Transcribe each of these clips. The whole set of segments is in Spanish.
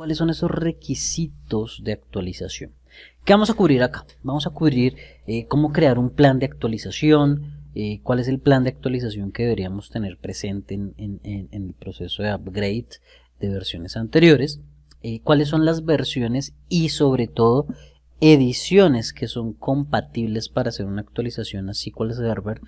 cuáles son esos requisitos de actualización. ¿Qué vamos a cubrir acá? Vamos a cubrir eh, cómo crear un plan de actualización, eh, cuál es el plan de actualización que deberíamos tener presente en, el proceso de upgrade de versiones anteriores, eh, cuáles son las versiones y sobre todo ediciones que son compatibles para hacer una actualización así? a SQL Server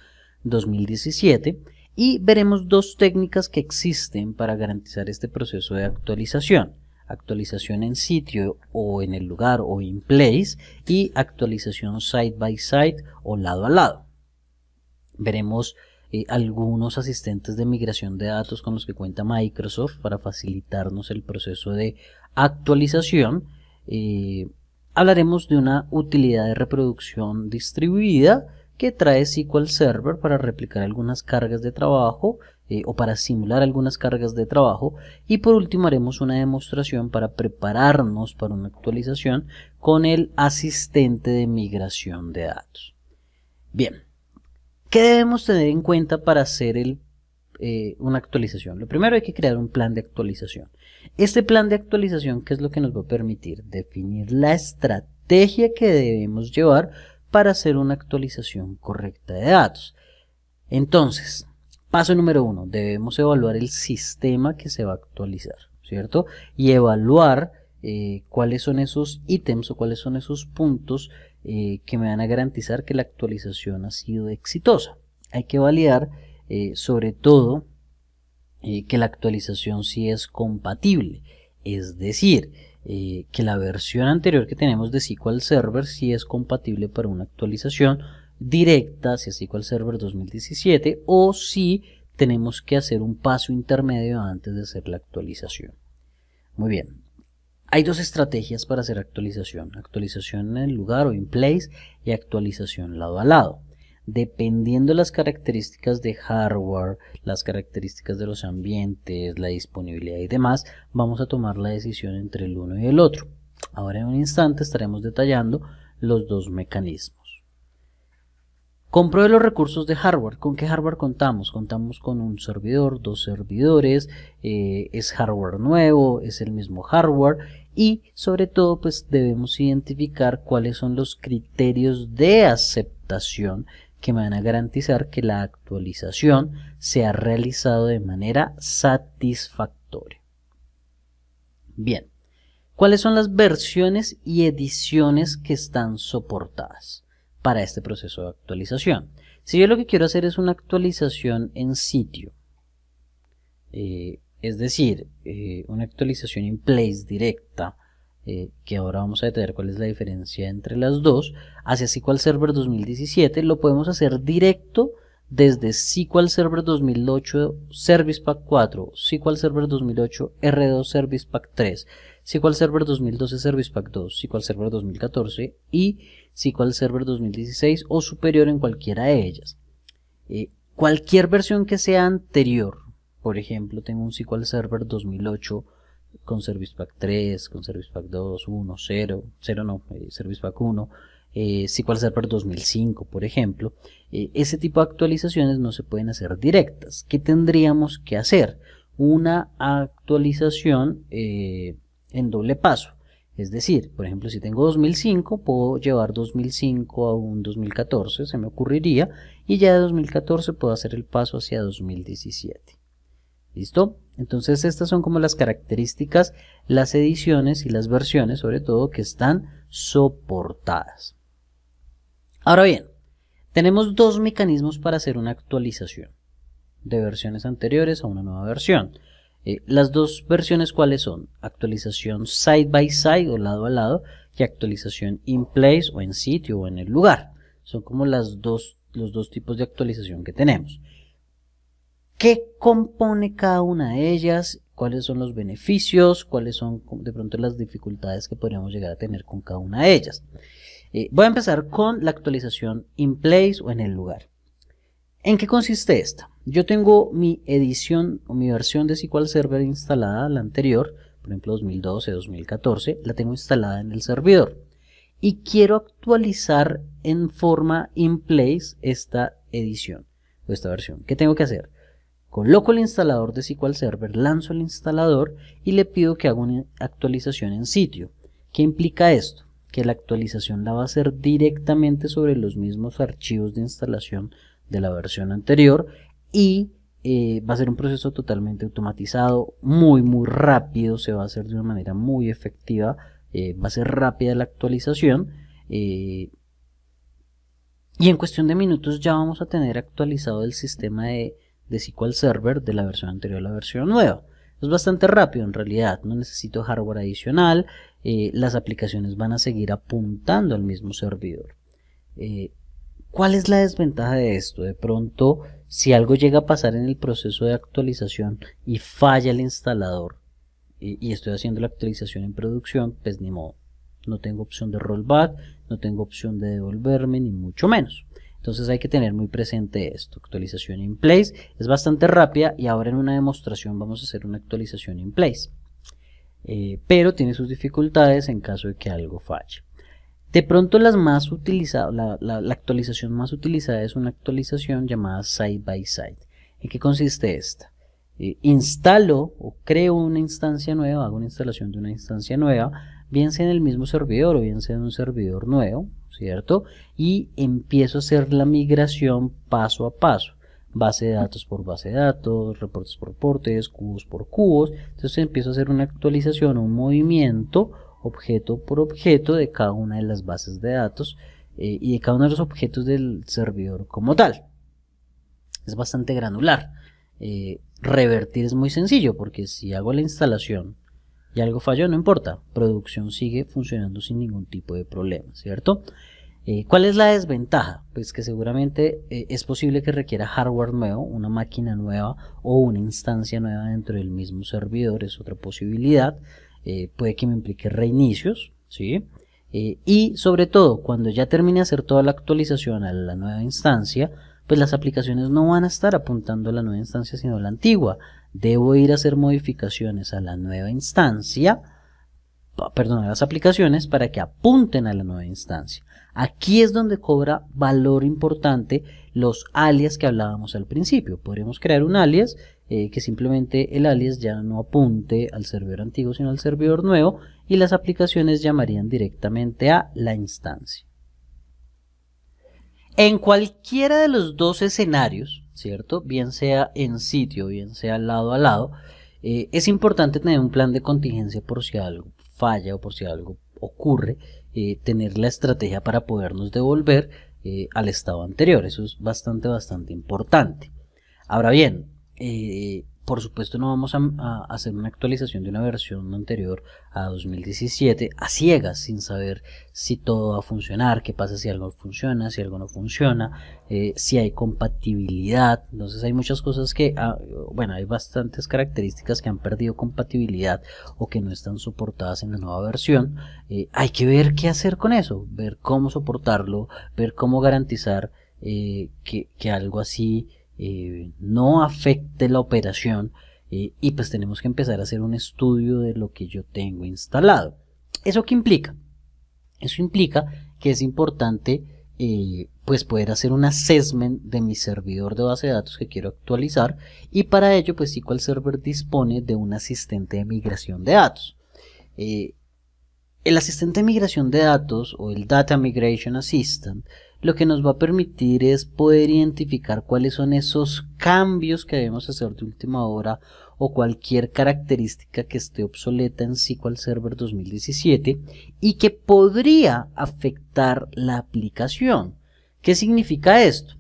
2017 y veremos dos técnicas que existen para garantizar este proceso de actualización actualización en sitio o en el lugar o in place y actualización side by side o lado a lado. Veremos eh, algunos asistentes de migración de datos con los que cuenta Microsoft para facilitarnos el proceso de actualización. Eh, hablaremos de una utilidad de reproducción distribuida que trae SQL Server para replicar algunas cargas de trabajo eh, o para simular algunas cargas de trabajo. Y por último haremos una demostración para prepararnos para una actualización con el asistente de migración de datos. Bien, ¿qué debemos tener en cuenta para hacer eh, una actualización? Lo primero hay que crear un plan de actualización. Este plan de actualización, ¿qué es lo que nos va a permitir? Definir la estrategia que debemos llevar para hacer una actualización correcta de datos. Entonces, Paso número uno, debemos evaluar el sistema que se va a actualizar, ¿cierto? Y evaluar eh, cuáles son esos ítems o cuáles son esos puntos eh, que me van a garantizar que la actualización ha sido exitosa. Hay que validar eh, sobre todo que la actualización sí es compatible, es decir, que la versión anterior que tenemos de SQL Server sí es compatible para una actualización directa hacia SQL Server 2017 o si tenemos que hacer un paso intermedio antes de hacer la actualización. Muy bien. Hay dos estrategias para hacer actualización. Actualización en el lugar o in place y actualización lado a lado. Dependiendo las características de hardware, las características de los ambientes, la disponibilidad y demás, vamos a tomar la decisión entre el uno y el otro. Ahora en un instante estaremos detallando los dos mecanismos. Compruebe los recursos de hardware. ¿Con qué hardware contamos? Contamos con un servidor, dos servidores, eh, es hardware nuevo, es el mismo hardware y sobre todo pues debemos identificar cuáles son los criterios de aceptación que van a garantizar que la actualización se ha realizado de manera satisfactoria. Bien, ¿cuáles son las versiones y ediciones que están soportadas? para este proceso de actualización. Si yo lo que quiero hacer es una actualización en sitio, eh, es decir, eh, una actualización in place directa, eh, que ahora vamos a detener cuál es la diferencia entre las dos, hacia SQL Server 2017, lo podemos hacer directo desde SQL Server 2008 Service Pack 4, SQL Server 2008 R2 Service Pack 3, SQL Server 2012 Service Pack 2, SQL Server 2014 y SQL Server 2016 o superior en cualquiera de ellas. Eh, cualquier versión que sea anterior, por ejemplo, tengo un SQL Server 2008 con Service Pack 3, con Service Pack 2, 1, 0, 0 no, eh, Service Pack 1, eh, SQL Server 2005, por ejemplo, eh, ese tipo de actualizaciones no se pueden hacer directas. ¿Qué tendríamos que hacer? Una actualización eh, en doble paso. Es decir, por ejemplo, si tengo 2005, puedo llevar 2005 a un 2014, se me ocurriría, y ya de 2014 puedo hacer el paso hacia 2017. ¿Listo? Entonces estas son como las características, las ediciones y las versiones, sobre todo, que están soportadas. Ahora bien, tenemos dos mecanismos para hacer una actualización de versiones anteriores a una nueva versión. Eh, las dos versiones cuáles son actualización side by side o lado a lado y actualización in place o en sitio o en el lugar. Son como las dos, los dos tipos de actualización que tenemos. ¿Qué compone cada una de ellas? ¿Cuáles son los beneficios? ¿Cuáles son de pronto las dificultades que podríamos llegar a tener con cada una de ellas? Eh, voy a empezar con la actualización in place o en el lugar. ¿En qué consiste esta? Yo tengo mi edición o mi versión de SQL Server instalada, la anterior, por ejemplo 2012, 2014, la tengo instalada en el servidor. Y quiero actualizar en forma in place esta edición o esta versión. ¿Qué tengo que hacer? Coloco el instalador de SQL Server, lanzo el instalador y le pido que haga una actualización en sitio. ¿Qué implica esto? que la actualización la va a hacer directamente sobre los mismos archivos de instalación de la versión anterior y eh, va a ser un proceso totalmente automatizado, muy muy rápido, se va a hacer de una manera muy efectiva, eh, va a ser rápida la actualización eh, y en cuestión de minutos ya vamos a tener actualizado el sistema de, de SQL Server de la versión anterior a la versión nueva. Es bastante rápido en realidad, no necesito hardware adicional, eh, las aplicaciones van a seguir apuntando al mismo servidor. Eh, ¿Cuál es la desventaja de esto? De pronto, si algo llega a pasar en el proceso de actualización y falla el instalador, y, y estoy haciendo la actualización en producción, pues ni modo. No tengo opción de rollback, no tengo opción de devolverme, ni mucho menos. Entonces hay que tener muy presente esto. Actualización in place es bastante rápida y ahora en una demostración vamos a hacer una actualización in place. Eh, pero tiene sus dificultades en caso de que algo falle. De pronto las más la, actualización más utilizada es una actualización llamada side by side. ¿En qué consiste esta? Eh, instalo o creo una instancia nueva, hago una instalación de una instancia nueva bien sea en el mismo servidor o bien sea en un servidor nuevo, ¿cierto? Y empiezo a hacer la migración paso a paso base de datos por base de datos, reportes por reportes, cubos por cubos. Entonces empiezo a hacer una actualización, un movimiento, objeto por objeto de cada una de las bases de datos eh, y de cada uno de los objetos del servidor como tal. Es bastante granular. Eh, revertir es muy sencillo porque si hago la instalación y algo falló, no importa, producción sigue funcionando sin ningún tipo de problema, ¿cierto? Eh, ¿Cuál es la desventaja? Pues que seguramente eh, es posible que requiera hardware nuevo, una máquina nueva o una instancia nueva dentro del mismo servidor, es otra posibilidad, eh, puede que me implique reinicios, ¿sí? y sobre todo, cuando ya termine de hacer toda la actualización a la nueva instancia, pues las aplicaciones no van a estar apuntando a la nueva instancia sino a la antigua debo ir a hacer modificaciones a la nueva instancia, perdón, a las aplicaciones para que apunten a la nueva instancia. Aquí es donde cobra valor importante los alias que hablábamos al principio. Podríamos crear un alias eh, que simplemente el alias ya no apunte al servidor antiguo sino al servidor nuevo y las aplicaciones llamarían directamente a la instancia. En cualquiera de los dos escenarios, ¿cierto? Bien sea en sitio, bien sea lado a lado, eh, es importante tener un plan de contingencia por si algo falla o por si algo ocurre, eh, tener la estrategia para podernos devolver eh, al estado anterior. Eso es bastante, bastante importante. Ahora bien, por supuesto no vamos a, hacer una actualización de una versión anterior a 2017 a ciegas, sin saber si todo va a funcionar, qué pasa si algo funciona, si algo no funciona, eh, si hay compatibilidad. Entonces hay muchas cosas que, ah, bueno, hay bastantes características que han perdido compatibilidad o que no están soportadas en la nueva versión. Eh, hay que ver qué hacer con eso, ver cómo soportarlo, ver cómo garantizar eh, que, que algo así eh, no afecte la operación eh, y pues tenemos que empezar a hacer un estudio de lo que yo tengo instalado. ¿Eso qué implica? Eso implica que es importante eh, pues poder hacer un assessment de mi servidor de base de datos que quiero actualizar y para ello pues SQL Server dispone de un asistente de migración de datos. el asistente de migración de datos o el Data Migration Assistant lo que nos va a permitir es poder identificar cuáles son esos cambios que debemos hacer de última hora o cualquier característica que esté obsoleta en SQL Server 2017 y que podría afectar la aplicación. ¿Qué significa esto?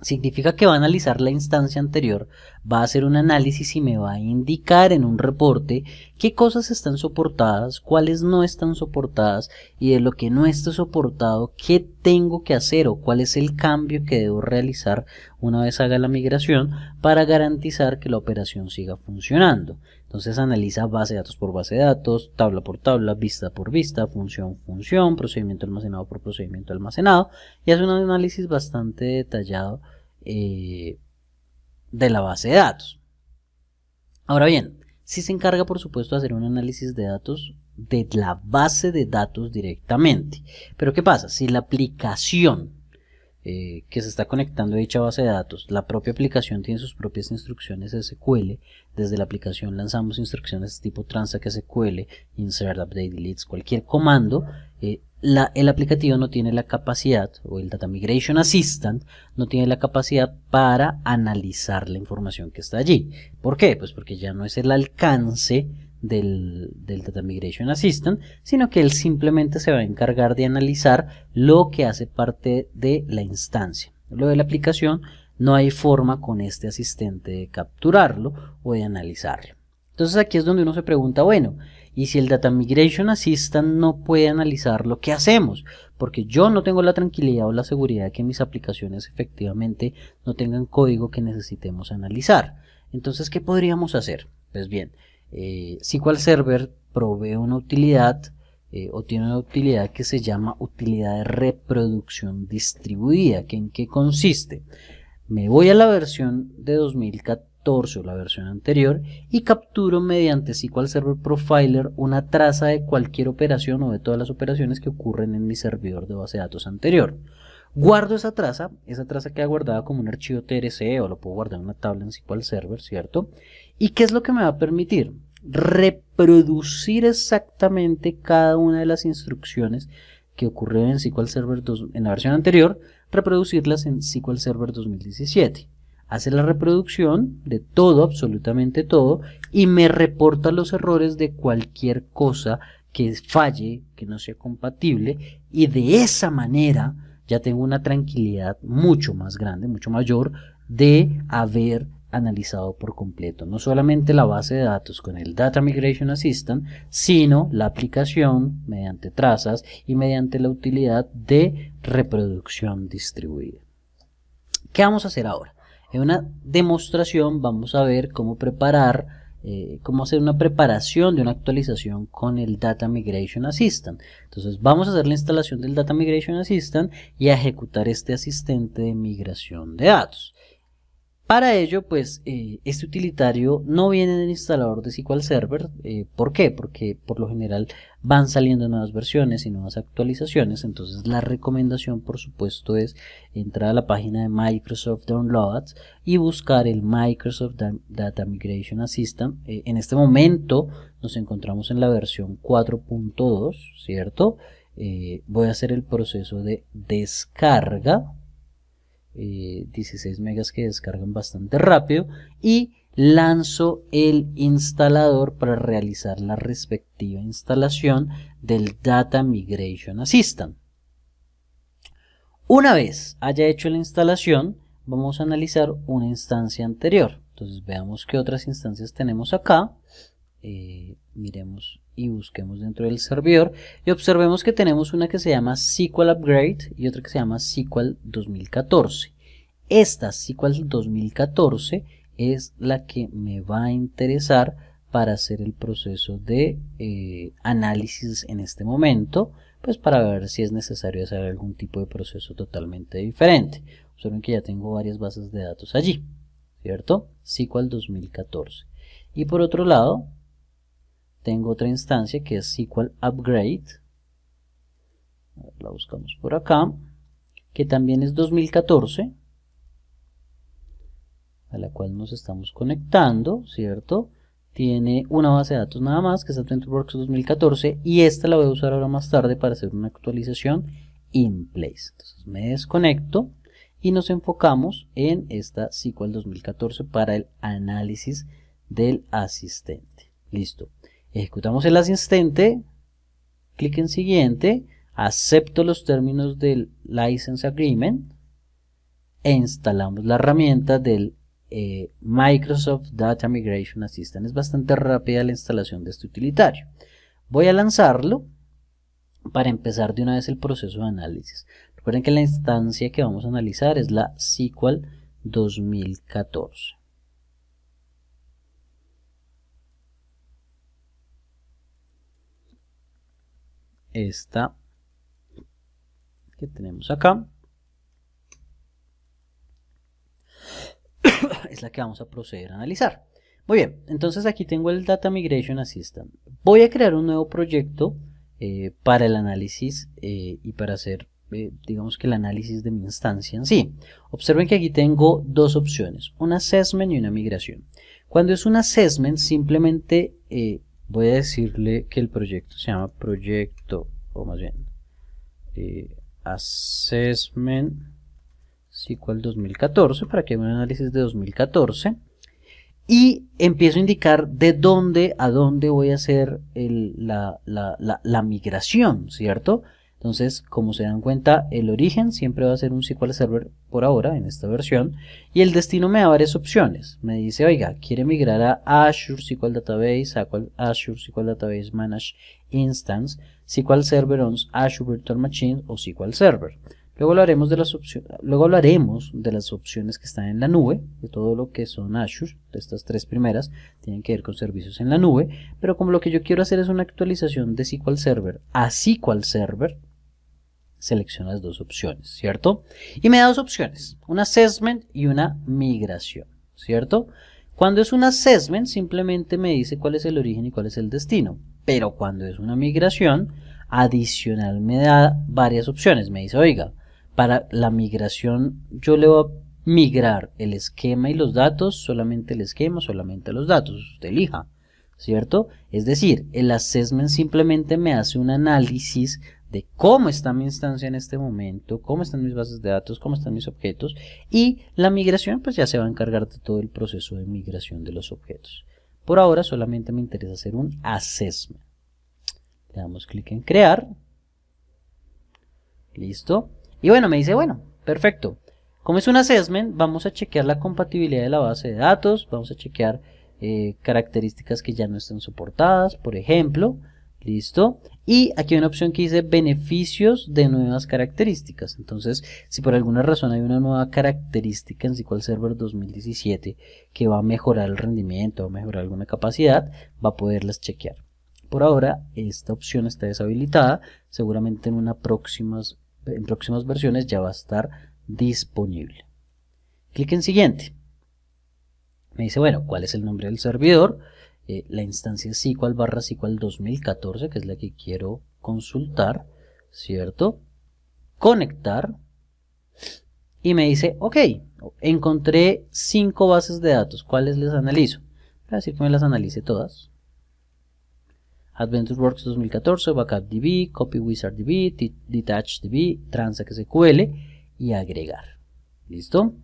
Significa que va a analizar la instancia anterior va a hacer un análisis y me va a indicar en un reporte qué cosas están soportadas, cuáles no están soportadas y de lo que no está soportado, qué tengo que hacer o cuál es el cambio que debo realizar una vez haga la migración para garantizar que la operación siga funcionando. Entonces analiza base de datos por base de datos, tabla por tabla, vista por vista, función, función, procedimiento almacenado por procedimiento almacenado y hace un análisis bastante detallado eh, de la base de datos. Ahora bien, si se encarga por supuesto de hacer un análisis de datos de la base de datos directamente. Pero ¿qué pasa? Si la aplicación eh, que se está conectando a dicha base de datos, la propia aplicación tiene sus propias instrucciones SQL, desde la aplicación lanzamos instrucciones tipo que SQL, insert, update, deletes, cualquier comando, eh, el aplicativo no tiene la capacidad, o el Data Migration Assistant, no tiene la capacidad para analizar la información que está allí. ¿Por qué? Pues porque ya no es el alcance del, del Data Migration Assistant, sino que él simplemente se va a encargar de analizar lo que hace parte de la instancia. Lo de la aplicación no hay forma con este asistente de capturarlo o de analizarlo. Entonces aquí es donde uno se pregunta, bueno, y si el Data Migration Assistant no puede analizar lo que hacemos, porque yo no tengo la tranquilidad o la seguridad de que mis aplicaciones efectivamente no tengan código que necesitemos analizar. Entonces, ¿qué podríamos hacer? Pues bien, eh, SQL Server provee una utilidad eh, o tiene una utilidad que se llama utilidad de reproducción distribuida, en qué consiste. Me voy a la versión de 2014 torso la versión anterior y capturo mediante SQL Server Profiler una traza de cualquier operación o de todas las operaciones que ocurren en mi servidor de base de datos anterior. Guardo esa traza, esa traza queda guardada como un archivo TRC o lo puedo guardar en una tabla en SQL Server, ¿cierto? ¿Y qué es lo que me va a permitir? Reproducir exactamente cada una de las instrucciones que ocurrieron en SQL Server en la versión anterior, reproducirlas en SQL Server 2017 hace la reproducción de todo, absolutamente todo, y me reporta los errores de cualquier cosa que falle, que no sea compatible, y de esa manera ya tengo una tranquilidad mucho más grande, mucho mayor, de haber analizado por completo, no solamente la base de datos con el Data Migration Assistant, sino la aplicación mediante trazas y mediante la utilidad de reproducción distribuida. ¿Qué vamos a hacer ahora? En una demostración vamos a ver cómo preparar, eh, cómo hacer una preparación de una actualización con el Data Migration Assistant. Entonces vamos a hacer la instalación del Data Migration Assistant y a ejecutar este asistente de migración de datos. Para ello, pues, eh, este utilitario no viene en el instalador de SQL Server. Eh, ¿Por qué? Porque por lo general van saliendo nuevas versiones y nuevas actualizaciones. Entonces, la recomendación, por supuesto, es entrar a la página de Microsoft Downloads y buscar el Microsoft Data Migration Assistant. Eh, en este momento nos encontramos en la versión 4.2, ¿cierto? voy a hacer el proceso de descarga 16 eh, megas que descargan bastante rápido y lanzo el instalador para realizar la respectiva instalación del Data Migration Assistant. Una vez haya hecho la instalación, vamos a analizar una instancia anterior. Entonces veamos qué otras instancias tenemos acá. Eh, miremos y busquemos dentro del servidor y observemos que tenemos una que se llama SQL Upgrade y otra que se llama SQL 2014. Esta SQL 2014 es la que me va a interesar para hacer el proceso de eh, análisis en este momento, pues para ver si es necesario hacer algún tipo de proceso totalmente diferente. Observen que ya tengo varias bases de datos allí, ¿cierto? SQL 2014. Y por otro lado, tengo otra instancia que es SQL Upgrade. la buscamos por acá. Que también es 2014. A la cual nos estamos conectando, ¿cierto? Tiene una base de datos nada más, que es AdventureWorks 2014. Y esta la voy a usar ahora más tarde para hacer una actualización in place. Entonces me desconecto y nos enfocamos en esta SQL 2014 para el análisis del asistente. Listo. Ejecutamos el asistente, clic en siguiente, acepto los términos del License Agreement e instalamos la herramienta del eh, Microsoft Data Migration Assistant. Es bastante rápida la instalación de este utilitario. Voy a lanzarlo para empezar de una vez el proceso de análisis. Recuerden que la instancia que vamos a analizar es la SQL 2014. esta que tenemos acá es la que vamos a proceder a analizar. Muy bien, entonces aquí tengo el Data Migration Assistant. Voy a crear un nuevo proyecto eh, para el análisis eh, y para hacer, eh, digamos que el análisis de mi instancia en sí. Observen que aquí tengo dos opciones, un assessment y una migración. Cuando es un assessment, simplemente voy a decirle que el proyecto se llama proyecto, o más bien, eh, Assessment SQL 2014, para que haga un análisis de 2014. Y empiezo a indicar de dónde a dónde voy a hacer la, migración, ¿cierto? Entonces, como se dan cuenta, el origen siempre va a ser un SQL Server por ahora, en esta versión, y el destino me da varias opciones. Me dice, oiga, quiere migrar a Azure SQL Database, a Azure SQL Database Managed Instance, SQL Server on Azure Virtual Machine o SQL Server. Luego hablaremos, de las Luego hablaremos de las opciones que están en la nube, de todo lo que son Azure, de estas tres primeras tienen que ver con servicios en la nube, pero como lo que yo quiero hacer es una actualización de SQL Server a SQL Server, las dos opciones, ¿cierto? Y me da dos opciones, un assessment y una migración, ¿cierto? Cuando es un assessment simplemente me dice cuál es el origen y cuál es el destino, pero cuando es una migración adicional me da varias opciones, me dice, oiga, para la migración yo le voy a migrar el esquema y los datos, solamente el esquema, solamente los datos, usted elija, ¿cierto? Es decir, el assessment simplemente me hace un análisis de cómo está mi instancia en este momento, cómo están mis bases de datos, cómo están mis objetos y la migración pues ya se va a encargar de todo el proceso de migración de los objetos. Por ahora solamente me interesa hacer un assessment. Le damos clic en crear. Listo. Y bueno, me dice, bueno, perfecto. Como es un assessment, vamos a chequear la compatibilidad de la base de datos, vamos a chequear eh, características que ya no están soportadas, por ejemplo, ¿Listo? Y aquí hay una opción que dice beneficios de nuevas características. Entonces, si por alguna razón hay una nueva característica en SQL Server 2017 que va a mejorar el rendimiento, o mejorar alguna capacidad, va a poderlas chequear. Por ahora, esta opción está deshabilitada. Seguramente en, próximas, en próximas versiones ya va a estar disponible. Clic en siguiente. Me dice, bueno, ¿cuál es el nombre del servidor? Eh, la instancia SQL barra SQL 2014, que es la que quiero consultar, ¿cierto? Conectar. Y me dice, ok, encontré cinco bases de datos, ¿cuáles les analizo? Voy a decir que me las analice todas. AdventureWorks 2014, BackupDB, CopyWizardDB, DetachDB, TransactSQL y agregar. ¿Listo?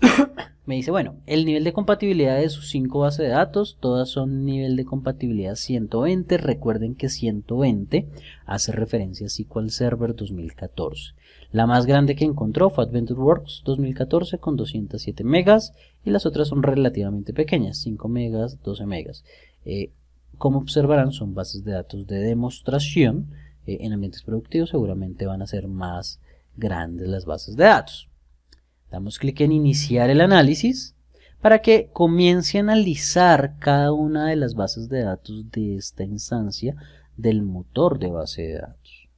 me dice, bueno, el nivel de compatibilidad de sus cinco bases de datos, todas son nivel de compatibilidad 120. Recuerden que 120 hace referencia a SQL Server 2014. La más grande que encontró fue Works 2014 con 207 megas y las otras son relativamente pequeñas, 5 megas, 12 megas. Eh, como observarán, son bases de datos de demostración. Eh, en ambientes productivos seguramente van a ser más grandes las bases de datos. Damos clic en iniciar el análisis para que comience a analizar cada una de las bases de datos de esta instancia del motor de base de datos.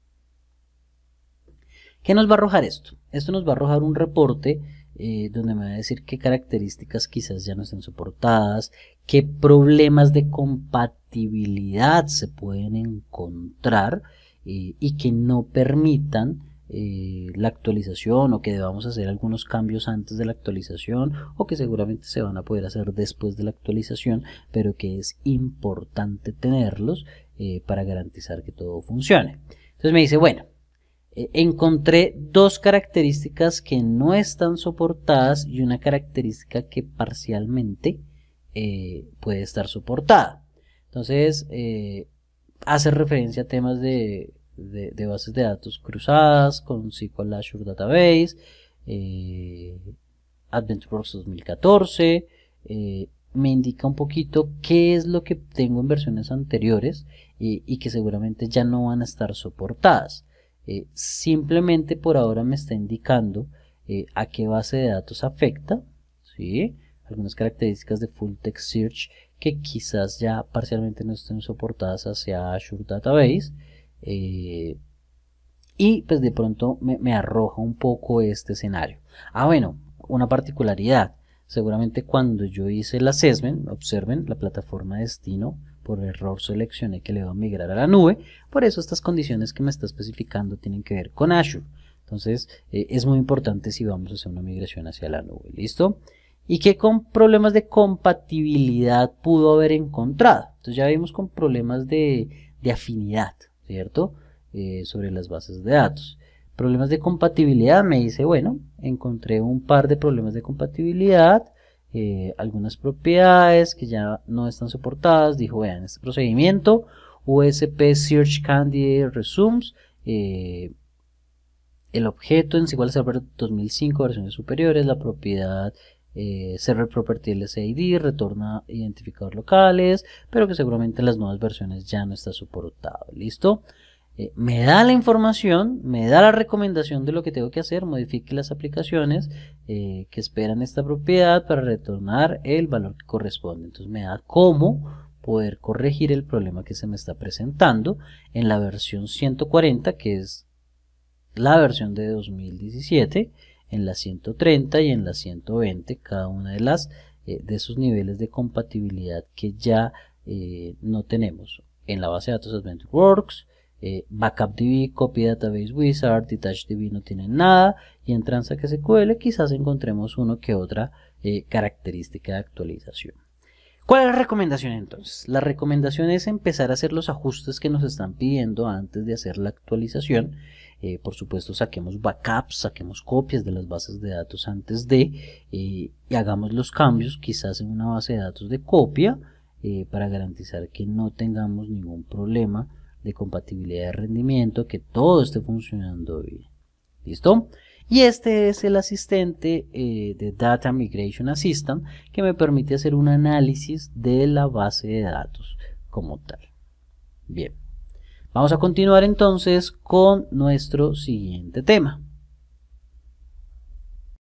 ¿Qué nos va a arrojar esto? Esto nos va a arrojar un reporte eh, donde me va a decir qué características quizás ya no estén soportadas, qué problemas de compatibilidad se pueden encontrar eh, y que no permitan eh, la actualización o que debamos hacer algunos cambios antes de la actualización o que seguramente se van a poder hacer después de la actualización pero que es importante tenerlos eh, para garantizar que todo funcione entonces me dice bueno eh, encontré dos características que no están soportadas y una característica que parcialmente puede estar soportada entonces hace referencia a temas de de, bases de datos cruzadas con SQL Azure Database, eh, 2014, eh, me indica un poquito qué es lo que tengo en versiones anteriores eh, y que seguramente ya no van a estar soportadas. Eh, simplemente por ahora me está indicando a qué base de datos afecta, algunas características de Full Text Search que quizás ya parcialmente no estén soportadas hacia Azure Database. Eh, y pues de pronto me, arroja un poco este escenario. Ah, bueno, una particularidad. Seguramente cuando yo hice la assessment, observen, la plataforma destino por error seleccioné que le va a migrar a la nube. Por eso estas condiciones que me está especificando tienen que ver con Azure. Entonces eh, es muy importante si vamos a hacer una migración hacia la nube. ¿Listo? ¿Y qué con problemas de compatibilidad pudo haber encontrado? Entonces ya vimos con problemas de afinidad. ¿cierto? Eh, sobre las bases de datos. Problemas de compatibilidad, me dice, bueno, encontré un par de problemas de compatibilidad, eh, algunas propiedades que ya no están soportadas, dijo, vean, este procedimiento, USP Search Candidate Resumes, eh, el objeto en igual a 2005 versiones superiores, la propiedad eh, server property ID, retorna identificadores locales, pero que seguramente en las nuevas versiones ya no está soportado. ¿Listo? Eh, me da la información, me da la recomendación de lo que tengo que hacer, modifique las aplicaciones eh, que esperan esta propiedad para retornar el valor que corresponde. Entonces me da cómo poder corregir el problema que se me está presentando en la versión 140, que es la versión de 2017, en la 130 y en la 120, cada una de las eh, de esos niveles de compatibilidad que ya eh, no tenemos en la base de datos works, eh, backup DB Copy Database Wizard, DB no tienen nada y en SQL quizás encontremos uno que otra característica de actualización. ¿Cuál es la recomendación entonces? La recomendación es empezar a hacer los ajustes que nos están pidiendo antes de hacer la actualización. Eh, por supuesto, saquemos backups, saquemos copias de las bases de datos antes de eh, y hagamos los cambios quizás en una base de datos de copia eh, para garantizar que no tengamos ningún problema de compatibilidad de rendimiento, que todo esté funcionando bien. ¿Listo? Y este es el asistente eh, de Data Migration Assistant que me permite hacer un análisis de la base de datos como tal. Bien, vamos a continuar entonces con nuestro siguiente tema.